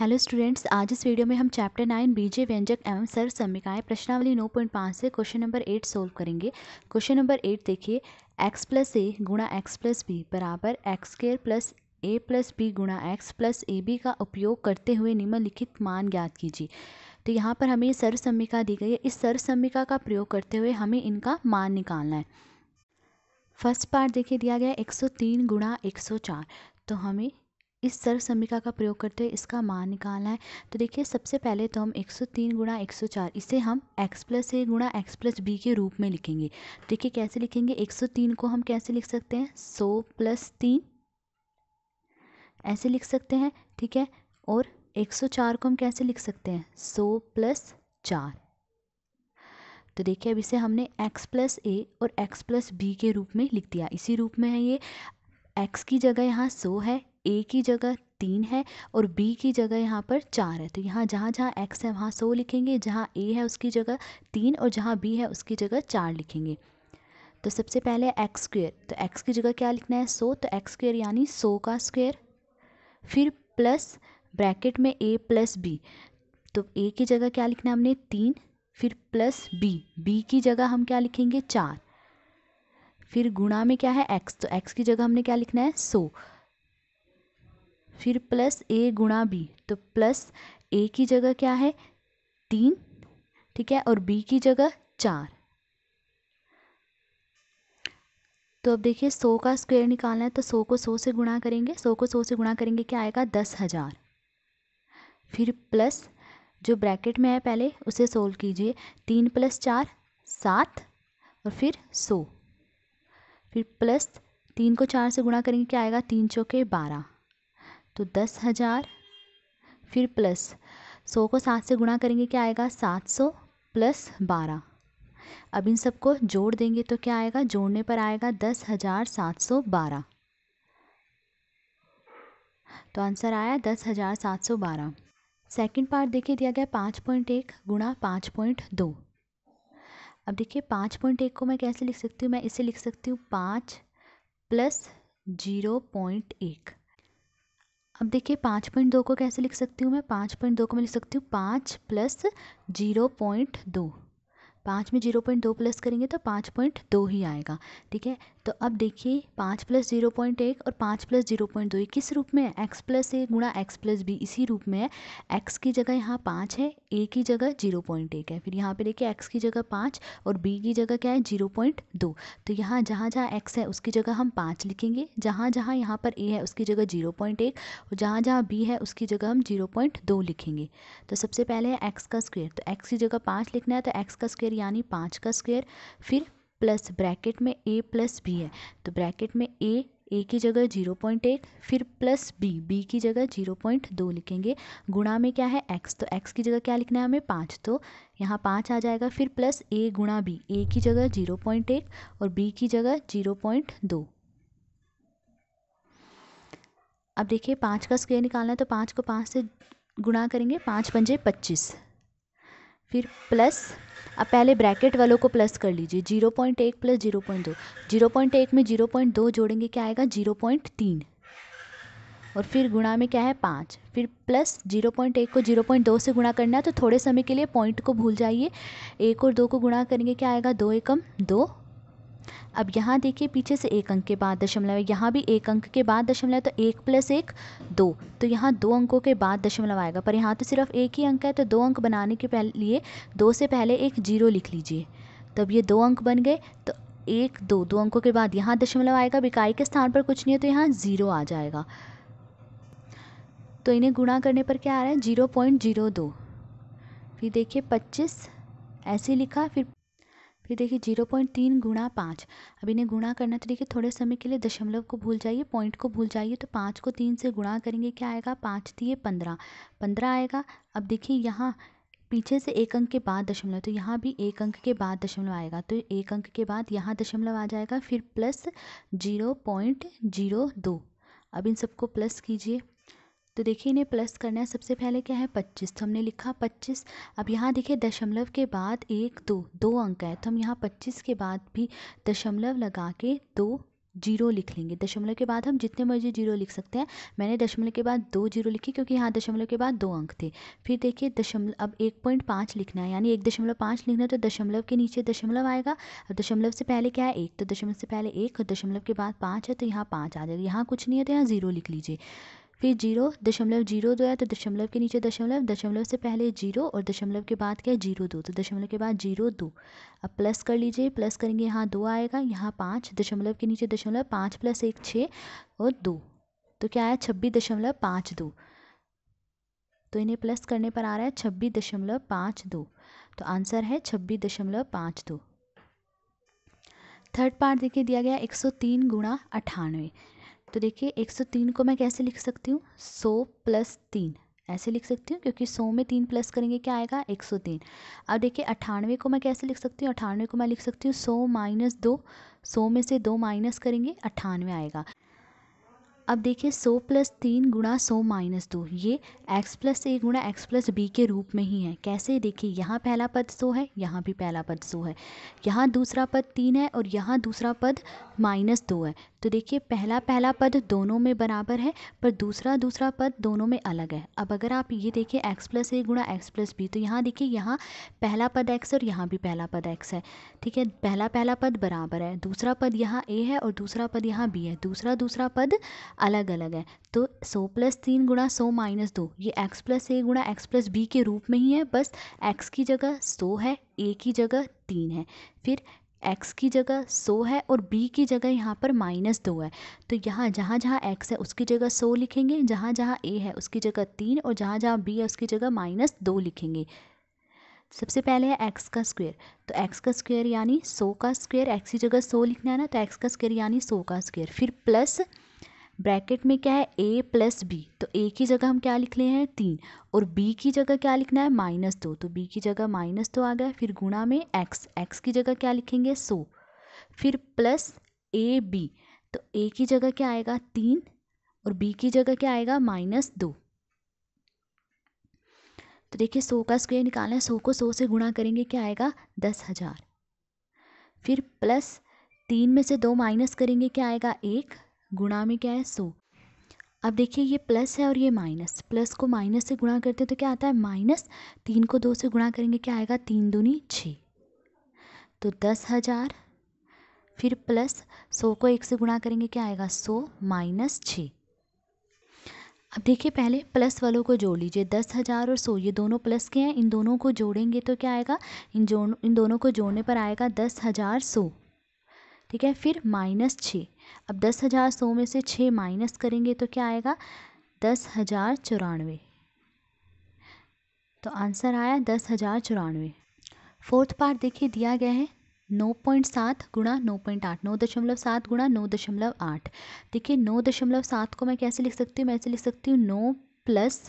hello students आज इस video में हम चैप्टर नाइन बीजे व्यंजक एवं सर्व समीकाय प्रश्नावली नौ पॉइंट पाँच से क्वेश्चन नंबर एट सोल्व करेंगे क्वेश्चन नंबर एट देखिए एक्स प्लस ए गुणा एक्स प्लस बी बराबर X square plus A plus B गुणा एक्स प्लस ए बी का उपयोग करते हुए निम्नलिखित मान ज्ञात कीजिए तो यहाँ पर हमें सर्व समिका दी गई है इस सर्व समिका का प्रयोग करते हुए हमें इनका मान निकालना है फर्स्ट पार्ट देखिए दिया गया है सौ तीन गुणा एक तो हमें इस सर्व समीका का प्रयोग करते हुए इसका मान निकालना है तो देखिए सबसे पहले तो हम 103 गुणा एक इसे हम x प्लस ए गुणा एक्स प्लस बी के रूप में लिखेंगे देखिए कैसे लिखेंगे 103 को हम कैसे लिख सकते हैं 100 प्लस तीन ऐसे लिख सकते हैं ठीक है और 104 को हम कैसे लिख सकते हैं 100 प्लस चार तो देखिए अब इसे हमने x प्लस ए और x प्लस बी के रूप में लिख दिया इसी रूप में है ये x की जगह यहाँ 100 है ए की जगह तीन है और बी की जगह यहाँ पर चार है तो यहाँ जहाँ जहाँ एक्स है वहाँ सौ लिखेंगे जहाँ ए है उसकी जगह तीन और जहाँ बी है उसकी जगह चार लिखेंगे तो सबसे पहले एक्स स्क्वेयर तो एक्स की जगह क्या लिखना है सो तो एक्स स्क्वेयर यानी सो का स्क्वेयर फिर प्लस ब्रैकेट में ए प्लस बी तो ए की जगह क्या लिखना है हमने तीन फिर प्लस बी बी की जगह हम क्या लिखेंगे चार फिर गुणा में क्या है एक्स तो एक्स की जगह हमने क्या लिखना है सो फिर प्लस ए गुणा बी तो प्लस ए की जगह क्या है तीन ठीक है और बी की जगह चार तो अब देखिए सौ का स्क्वायर निकालना है तो सौ को सौ से गुणा करेंगे सौ को सौ से गुणा करेंगे क्या आएगा दस हज़ार फिर प्लस जो ब्रैकेट में है पहले उसे सोल्व कीजिए तीन प्लस चार सात और फिर सौ फिर प्लस तीन को चार से गुणा करेंगे क्या आएगा तीन चौके बारह तो दस हज़ार फिर प्लस सौ को सात से गुणा करेंगे क्या आएगा सात सौ प्लस बारह अब इन सबको जोड़ देंगे तो क्या आएगा जोड़ने पर आएगा दस हज़ार सात सौ बारह तो आंसर आया दस हज़ार सात सौ बारह सेकेंड पार्ट देखिए दिया गया पाँच पॉइंट एक गुणा पाँच पॉइंट दो अब देखिए पाँच पॉइंट एक को मैं कैसे लिख सकती हूँ मैं इसे लिख सकती हूँ पाँच प्लस जीरो पॉइंट एक अब देखिए पाँच पॉइंट दो को कैसे लिख सकती हूँ मैं पाँच पॉइंट दो को मैं लिख सकती हूँ पाँच प्लस जीरो पॉइंट दो पाँच में जीरो पॉइंट दो प्लस करेंगे तो पाँच पॉइंट दो ही आएगा ठीक है तो अब देखिए पाँच प्लस जीरो पॉइंट एक और पाँच प्लस जीरो पॉइंट दो ये किस रूप में है एक्स प्लस ए गुणा एक्स प्लस बी इसी रूप में है एक्स की जगह यहाँ पाँच है ए की जगह जीरो पॉइंट एक है फिर यहाँ पे देखिए एक्स की जगह पाँच और बी की जगह क्या है जीरो पॉइंट दो तो यहाँ जहाँ जहाँ एक्स है उसकी जगह हम पाँच लिखेंगे जहाँ जहाँ यहाँ पर ए है उसकी जगह जीरो पॉइंट एक और जहाँ जहाँ बी है उसकी जगह हम जीरो पॉइंट दो लिखेंगे तो सबसे पहले है एक्स का स्क्वेयर तो एक्स की जगह पाँच लिखना है तो एक्स का स्क्वेयर यानी पाँच का स्क्वेयर फिर प्लस ब्रैकेट में ए प्लस बी है तो ब्रैकेट में ए ए की जगह जीरो पॉइंट एक फिर प्लस बी बी की जगह जीरो पॉइंट दो लिखेंगे गुणा में क्या है एक्स तो एक्स की जगह क्या लिखना है हमें पाँच तो यहाँ पाँच आ जाएगा फिर प्लस ए गुणा बी ए की जगह जीरो पॉइंट एक और बी की जगह जीरो पॉइंट दो अब देखिए पाँच का स्क्वेयर निकालना है तो पाँच को पाँच से गुणा करेंगे पाँच पंजे पच्चीस फिर प्लस अब पहले ब्रैकेट वालों को प्लस कर लीजिए जीरो पॉइंट एक प्लस जीरो पॉइंट दो जीरो पॉइंट एक में जीरो पॉइंट दो जोड़ेंगे क्या आएगा जीरो पॉइंट तीन और फिर गुणा में क्या है पाँच फिर प्लस जीरो पॉइंट एक को जीरो पॉइंट दो से गुणा करना है तो थोड़े समय के लिए पॉइंट को भूल जाइए एक और दो को गुणा करेंगे क्या आएगा दो एकम दो अब यहाँ देखिए पीछे से एक अंक के बाद दशमलव है यहाँ भी एक अंक के बाद दशमलव है तो एक प्लस एक दो तो यहाँ दो अंकों के बाद दशमलव आएगा पर यहाँ तो सिर्फ एक ही अंक है तो दो अंक बनाने के पहले लिए दो से पहले एक जीरो लिख लीजिए तब ये दो अंक बन गए तो एक दो दो अंकों के बाद यहाँ दशमलव आएगा बिकाई के स्थान पर कुछ नहीं है तो यहाँ ज़ीरो आ जाएगा तो इन्हें गुणा करने पर क्या आ रहा है जीरो पॉइंट जीरो दो फिर देखिए पच्चीस ऐसे लिखा फिर फिर देखिए जीरो पॉइंट तीन गुणा पाँच अब इन्हें गुणा करना तो देखिए थोड़े समय के लिए दशमलव को भूल जाइए पॉइंट को भूल जाइए तो पाँच को तीन से गुणा करेंगे क्या आएगा पाँच दिए पंद्रह पंद्रह आएगा अब देखिए यहाँ पीछे से एक अंक के बाद दशमलव तो यहाँ भी एक अंक के बाद दशमलव आएगा तो एक अंक के बाद यहाँ दशमलव आ जाएगा फिर प्लस जीरो पॉइंट जीरो दो अब इन सबको प्लस कीजिए तो देखिए इन्हें प्लस करना है सबसे पहले क्या है पच्चीस तो हमने लिखा पच्चीस अब यहाँ देखिए दशमलव के बाद एक दो दो अंक है तो हम यहाँ पच्चीस के बाद भी दशमलव लगा के दो जीरो लिख लेंगे दशमलव के बाद हम जितने मर्जी जीरो लिख सकते हैं मैंने दशमलव के बाद दो जीरो लिखी क्योंकि यहाँ दशमलव के बाद दो अंक थे फिर देखिए दशमलव अब एक पॉइंट पाँच लिखना है यानी एक दशमलव पाँच लिखना है तो दशमलव के नीचे दशमलव आएगा अब दशमलव से पहले क्या है एक तो दशमलव से पहले एक और दशमलव के बाद पाँच है तो यहाँ पाँच आ जाएगा यहाँ कुछ नहीं है तो यहाँ ज़ीरो लिख लीजिए फिर जीरो दशमलव जीरो दो है तो दशमलव के नीचे दशमलव दशमलव से पहले जीरो और दशमलव के बाद क्या है जीरो दो तो दशमलव के बाद जीरो दो अब प्लस कर लीजिए प्लस करेंगे यहाँ दो आएगा यहाँ पाँच दशमलव के नीचे दशमलव पाँच प्लस एक छः और दो तो क्या आया छब्बीस दशमलव पाँच दो तो इन्हें प्लस करने पर आ रहा है छब्बीस दशमलव पाँच दो तो आंसर है छब्बीस दशमलव पाँच दो थर्ड पार्ट देखिए दिया गया एक सौ तीन गुणा अठानवे तो देखिए 103 को मैं कैसे लिख सकती हूँ सौ प्लस तीन ऐसे लिख सकती हूँ क्योंकि सौ में तीन प्लस करेंगे क्या आएगा एक सौ तीन अब देखिए अठानवे को मैं कैसे लिख सकती हूँ अठानवे को मैं लिख सकती हूँ सौ माइनस दो सौ में से दो माइनस करेंगे अट्ठानवे आएगा अब देखिए सौ प्लस तीन गुणा सौ माइनस दो ये एक्स प्लस ए गुणा एक्स प्लस बी के रूप में ही है कैसे देखिए यहाँ पहला पद सो है यहाँ भी पहला पद सो है यहाँ दूसरा पद तीन है और यहाँ दूसरा पद माइनस दो है तो देखिए पहला पहला पद दोनों में बराबर है पर दूसरा दूसरा पद दोनों में अलग है अब अगर आप ये देखिए एक्स प्लस ए गुणा एक्स प्लस बी तो यहाँ देखिए यहाँ पहला पद एक्स और यहाँ भी पहला पद एक्स है ठीक है पहला पहला पद बराबर है दूसरा पद यहाँ ए है और दूसरा पद यहाँ बी है दूसरा दूसरा पद अलग अलग है तो सौ प्लस तीन गुणा सौ माइनस दो ये एक्स प्लस ए गुणा एक्स प्लस बी के रूप में ही है बस एक्स की जगह सौ है ए की जगह तीन है फिर एक्स की जगह सौ है और बी की जगह यहाँ पर माइनस दो है तो यहाँ जहाँ जहाँ एक्स है उसकी जगह सौ लिखेंगे जहाँ जहाँ ए है उसकी जगह तीन और जहाँ जहाँ बी है उसकी जगह माइनस दो लिखेंगे सबसे पहले है एक्स का स्क्वायर तो एक्स का स्क्वायर यानी सौ का स्क्वायर एक्स की जगह सौ लिखना है ना तो एक्स का स्क्वायर यानी सौ का स्क्वायर फिर प्लस ब्रैकेट में क्या है ए प्लस बी तो ए की जगह हम क्या लिख रहे हैं तीन और बी की जगह क्या लिखना है माइनस दो तो बी की जगह माइनस दो आ गया फिर गुणा में एक्स एक्स की जगह क्या लिखेंगे सो फिर प्लस ए बी तो ए की जगह क्या आएगा तीन और बी की जगह क्या आएगा माइनस दो तो देखिए सौ का स्क्वेयर निकालना है सौ को सौ से गुणा करेंगे क्या आएगा दस हज़ार फिर प्लस तीन में से दो माइनस करेंगे क्या आएगा एक गुणा में क्या है सो अब देखिए ये प्लस है और ये माइनस प्लस को माइनस से गुणा करते हैं तो क्या आता है माइनस तीन को दो से गुणा करेंगे क्या आएगा तीन दूनी छः तो दस हज़ार फिर प्लस सौ को एक से गुणा करेंगे क्या आएगा सौ माइनस छः अब देखिए पहले प्लस वालों को जोड़ लीजिए दस हज़ार और सौ ये दोनों प्लस के हैं इन दोनों को जोड़ेंगे तो क्या आएगा इन जोड़ इन दोनों को जोड़ने पर आएगा दस हज़ार सौ ठीक है फिर माइनस छः अब दस हज़ार सौ में से छः माइनस करेंगे तो क्या आएगा दस हज़ार चौरानवे तो आंसर आया दस हज़ार चौरानवे फोर्थ पार्ट देखिए दिया गया है नौ पॉइंट सात गुणा नौ पॉइंट आठ नौ दशमलव सात गुणा नौ दशमलव आठ देखिए नौ दशमलव सात को मैं कैसे लिख सकती हूँ मैं ऐसे लिख सकती हूँ नौ प्लस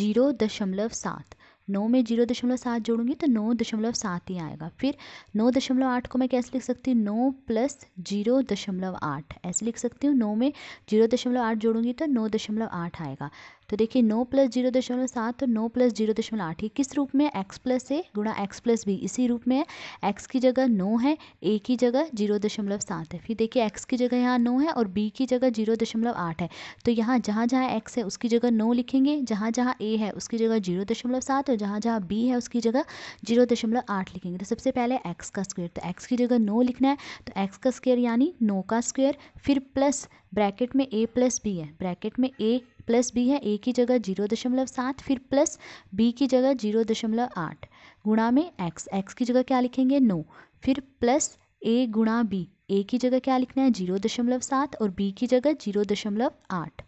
जीरो दशमलव सात नौ में जीरो दशमलव सात जोड़ूंगी तो नौ दशमलव सात ही आएगा फिर नौ दशमलव आठ को मैं कैसे लिख सकती हूँ नौ प्लस जीरो दशमलव आठ ऐसे लिख सकती हूँ नौ में जीरो दशमलव आठ जोड़ूंगी तो नौ दशमलव आठ आएगा तो देखिए नौ प्लस जीरो दशमलव सात और तो नौ प्लस जीरो दशमलव आठ ये किस रूप में एक्स प्लस ए गुणा एक्स प्लस बी इसी रूप में है एक्स की जगह नौ है ए की जगह जीरो दशमलव सात है फिर देखिए एक्स की जगह यहाँ नौ है और बी की जगह जीरो दशमलव आठ है तो यहाँ जहाँ जहाँ एक्स है उसकी जगह नौ लिखेंगे जहाँ जहाँ ए है उसकी जगह जीरो दशमलव सात और जहाँ जहाँ बी है उसकी जगह जीरो दशमलव आठ लिखेंगे तो सबसे पहले एक्स का स्क्वेयर तो एक्स की जगह नौ लिखना है तो एक्स का स्क्वेयर यानी नौ का स्क्वेयर फिर प्लस ब्रैकेट में ए प्लस बी है ब्रैकेट में ए प्लस बी है ए की जगह जीरो दशमलव सात फिर प्लस बी की जगह जीरो दशमलव आठ गुणा में एक्स एक्स की जगह क्या लिखेंगे नो फिर प्लस ए गुणा बी ए की जगह क्या लिखना है जीरो दशमलव सात और बी की जगह जीरो दशमलव आठ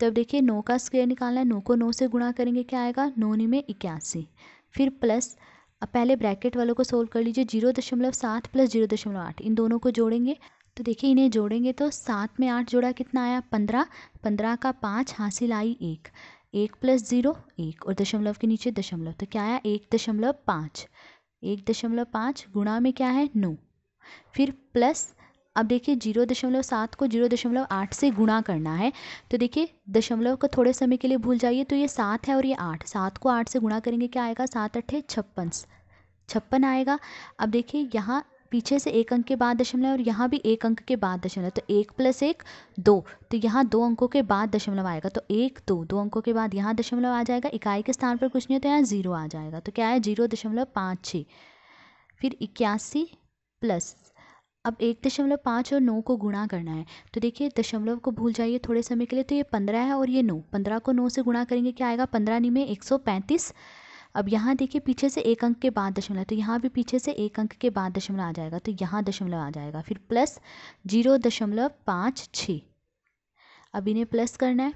तब देखिए नौ का स्क्वेयर निकालना है नौ को नौ से गुणा करेंगे क्या आएगा नौ में इक्यासी फिर प्लस अब पहले ब्रैकेट वालों को सोल्व कर लीजिए जीरो दशमलव सात प्लस जीरो दशमलव आठ इन दोनों को जोड़ेंगे तो देखिए इन्हें जोड़ेंगे तो सात में आठ जोड़ा कितना आया पंद्रह पंद्रह का पाँच हासिल आई एक एक प्लस ज़ीरो एक और दशमलव के नीचे दशमलव तो क्या आया एक दशमलव पाँच एक दशमलव पाँच गुणा में क्या है नौ फिर प्लस अब देखिए जीरो दशमलव सात को जीरो दशमलव आठ से गुणा करना है तो देखिए दशमलव को थोड़े समय के लिए भूल जाइए तो ये सात है और ये आठ सात को आठ से गुणा करेंगे क्या आएगा सात अट्ठे छप्पन छप्पन आएगा अब देखिए यहाँ पीछे से एक अंक के बाद दशमलव है और यहाँ भी एक अंक के बाद दशमलव तो एक प्लस एक दो तो यहाँ दो अंकों के बाद दशमलव आएगा तो एक दो दो अंकों के बाद यहाँ दशमलव आ जाएगा इकाई के स्थान पर कुछ नहीं हो तो यहाँ ज़ीरो आ जाएगा तो क्या है जीरो दशमलव पाँच छः फिर इक्यासी प्लस अब एक दशमलव पाँच और नौ को गुणा करना है तो देखिए दशमलव को भूल जाइए थोड़े समय के लिए तो ये पंद्रह है और ये नौ पंद्रह को नौ से गुणा करेंगे क्या आएगा पंद्रह में एक सौ पैंतीस अब यहाँ देखिए पीछे से एक अंक के बाद दशमलव तो यहाँ भी पीछे से एक अंक के बाद दशमलव आ जाएगा तो यहाँ दशमलव आ जाएगा फिर प्लस जीरो दशमलव पाँच छः अब इन्हें प्लस करना है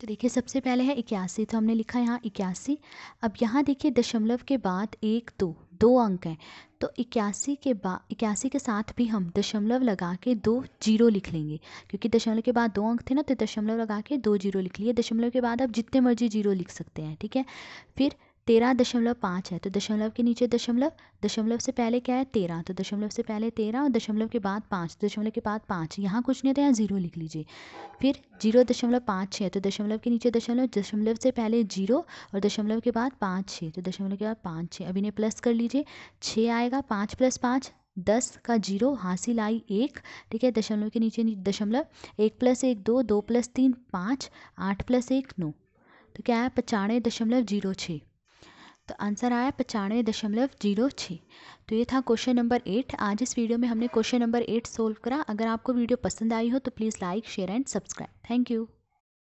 तो देखिए सबसे पहले है इक्यासी तो हमने लिखा यहाँ इक्यासी अब यहाँ देखिए दशमलव के बाद एक दो दो अंक हैं तो इक्यासी के बाद इक्यासी के साथ भी हम दशमलव लगा के दो जीरो लिख लेंगे क्योंकि दशमलव के बाद दो अंक थे ना तो दशमलव लगा के दो जीरो लिख लिए दशमलव के बाद आप जितने मर्जी जीरो लिख सकते हैं ठीक है फिर तेरह दशमलव पाँच है तो दशमलव के नीचे दशमलव दशमलव से पहले क्या है तेरह तो दशमलव से पहले तेरह और दशमलव के बाद पाँच तो दशमलव के बाद पाँच यहाँ कुछ नहीं होता यहाँ ज़ीरो लिख लीजिए फिर जीरो दशमलव पाँच छः तो दशमलव के नीचे दशमलव दशमलव से पहले जीरो और दशमलव के बाद पाँच छः तो दशमलव के बाद पाँच छः अभी ने प्लस कर लीजिए छः आएगा पाँच प्लस पाँच दस का जीरो हासिल आई एक ठीक है दशमलव के नीचे दशमलव एक प्लस एक दो दो प्लस तीन पाँच आठ प्लस एक नौ तो क्या है पचानवे दशमलव जीरो छः तो आंसर आया पचानवे दशमलव जीरो छः तो ये था क्वेश्चन नंबर एट आज इस वीडियो में हमने क्वेश्चन नंबर एट सोल्व करा अगर आपको वीडियो पसंद आई हो तो please like share and subscribe thank you